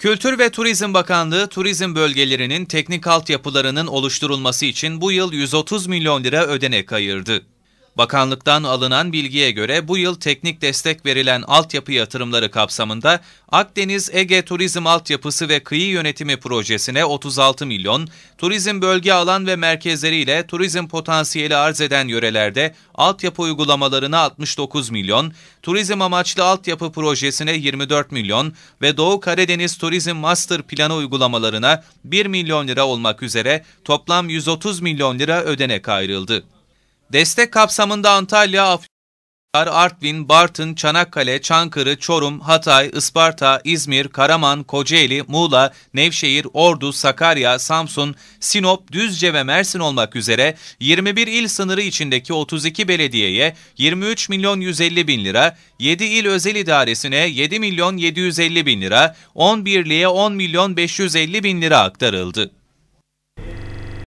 Kültür ve Turizm Bakanlığı turizm bölgelerinin teknik altyapılarının oluşturulması için bu yıl 130 milyon lira ödenek ayırdı. Bakanlıktan alınan bilgiye göre bu yıl teknik destek verilen altyapı yatırımları kapsamında Akdeniz-Ege Turizm Altyapısı ve Kıyı Yönetimi Projesi'ne 36 milyon, turizm bölge alan ve merkezleriyle turizm potansiyeli arz eden yörelerde altyapı uygulamalarına 69 milyon, turizm amaçlı altyapı projesine 24 milyon ve Doğu Karadeniz Turizm Master Planı uygulamalarına 1 milyon lira olmak üzere toplam 130 milyon lira ödenek ayrıldı. Destek kapsamında Antalya, Afyon, Artvin, Bartın, Çanakkale, Çankırı, Çorum, Hatay, Isparta, İzmir, Karaman, Kocaeli, Muğla, Nevşehir, Ordu, Sakarya, Samsun, Sinop, Düzce ve Mersin olmak üzere 21 il sınırı içindeki 32 belediyeye 23 milyon 150 bin lira, 7 il özel idaresine 7 milyon 750 bin lira, 10 birliğe 10 milyon 550 bin lira aktarıldı.